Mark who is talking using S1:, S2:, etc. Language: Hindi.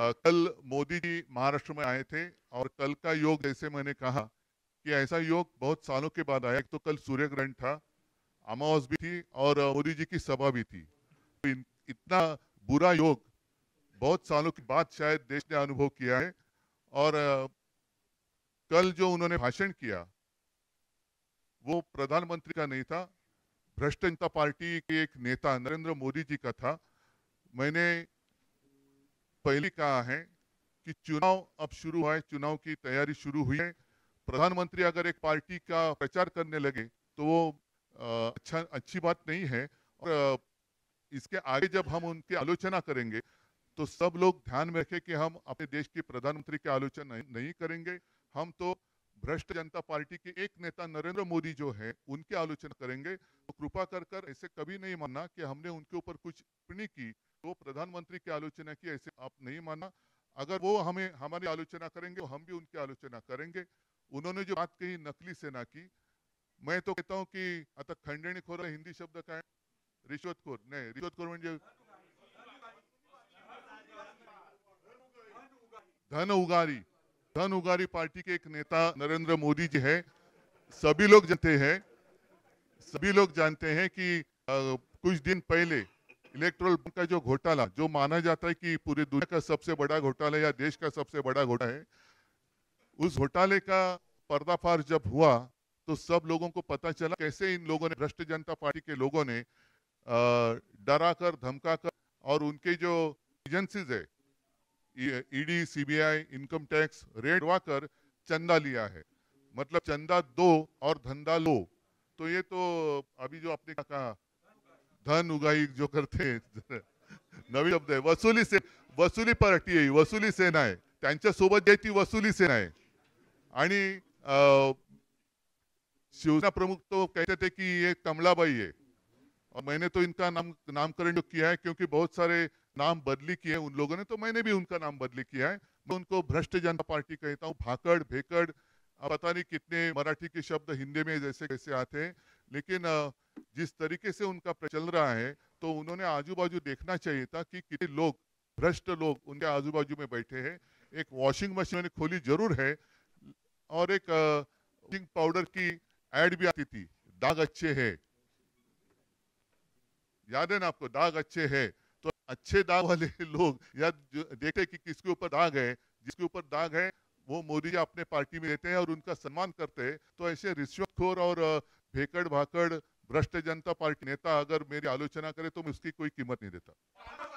S1: कल मोदी जी महाराष्ट्र में आए थे और कल का योग जैसे मैंने कहा कि ऐसा योग बहुत सालों के बाद आया तो कल सूर्य ग्रहण था अमावस भी थी और मोदी जी की सभा भी थी तो इतना बुरा योग बहुत सालों के बाद शायद देश ने अनुभव किया है और कल जो उन्होंने भाषण किया वो प्रधानमंत्री का नहीं था भ्रष्ट जनता पार्टी के एक नेता नरेंद्र मोदी जी का था मैंने पहले कहा है कि चुनाव अब शुरू हुआ है चुनाव की तैयारी शुरू हुई है प्रधानमंत्री अगर एक पार्टी का प्रचार करने लगे तो वो अच्छा अच्छी बात नहीं है और इसके आगे जब हम उनकी आलोचना करेंगे तो सब लोग ध्यान में रखें कि हम अपने देश के प्रधानमंत्री की आलोचना नहीं, नहीं करेंगे हम तो भ्रष्ट जनता पार्टी के एक नेता नरेंद्र मोदी जो है उनकी आलोचना करेंगे तो कृपा कर कर ऐसे कभी नहीं मानना कि हमने उनके ऊपर कुछ करने की तो प्रधानमंत्री की आलोचना की ऐसे आप नहीं माना अगर वो हमें हमारी आलोचना करेंगे तो हम भी उनकी आलोचना करेंगे उन्होंने जो बात कही नकली सेना की मैं तो कहता हूँ की आता खोर हिंदी शब्द का काय रिश्वतखोर नहीं रिश्वतखोर म्हणजे धन उगारी धन उगारी पार्टी के एक नेता नरेंद्र मोदी जी है सभी लोग जानते हैं सभी लोग जानते हैं कि आ, कुछ दिन पहले इलेक्ट्रोल का जो घोटाला जो माना जाता है कि पूरे दुनिया का सबसे बड़ा घोटाला या देश का सबसे बड़ा घोटाला है उस घोटाले का पर्दाफाश जब हुआ तो सब लोगों को पता चला कैसे इन लोगों ने भ्रष्ट जनता पार्टी के लोगों ने डरा कर धमका कर और उनके जो एजेंसीज है ED CBI income tax raid वाकर चंदा लिया है मतलब चंदा दो और धंधा लो तो ये तो अभी जो आपने कहा धन उगाई जो करते नवीन शब्द आहे वसुली से वसुली पार्टी आहे वसुली सेना आहे त्यांच्यासोबत जे ती वसुली सेना आहे शिवसेना प्रमुख तो कहते थे कि ये कमलाबाई है और मैंने तो इनका नाम नामकरण जो किया है क्योंकि बहुत सारे नाम बदली किए हैं उन लोगों ने तो मैंने भी उनका नाम बदली किया है मैं उनको भ्रष्ट जनता पार्टी कहता हूँ भाकड़ भेकड़ पता नहीं कितने मराठी के शब्द हिंदी में जैसे कैसे आते हैं लेकिन जिस तरीके से उनका चल रहा है तो उन्होंने आजू बाजू देखना चाहिए था कि कितने लोग भ्रष्ट लोग उनके आजू बाजू में बैठे हैं एक वॉशिंग मशीन मैंने खोली जरूर है और एक वॉशिंग पाउडर की एड भी आती थी दाग अच्छे है याद है ना आपको दाग अच्छे है तो अच्छे दाग वाले लोग या देखते कि किसके ऊपर दाग है जिसके ऊपर दाग है वो मोदी जी अपने पार्टी में रहते हैं और उनका सम्मान करते हैं तो ऐसे रिश्वतखोर और भेकड़ भाकड़ भ्रष्ट जनता पार्टी नेता अगर मेरी आलोचना करे तो मैं उसकी कोई कीमत नहीं देता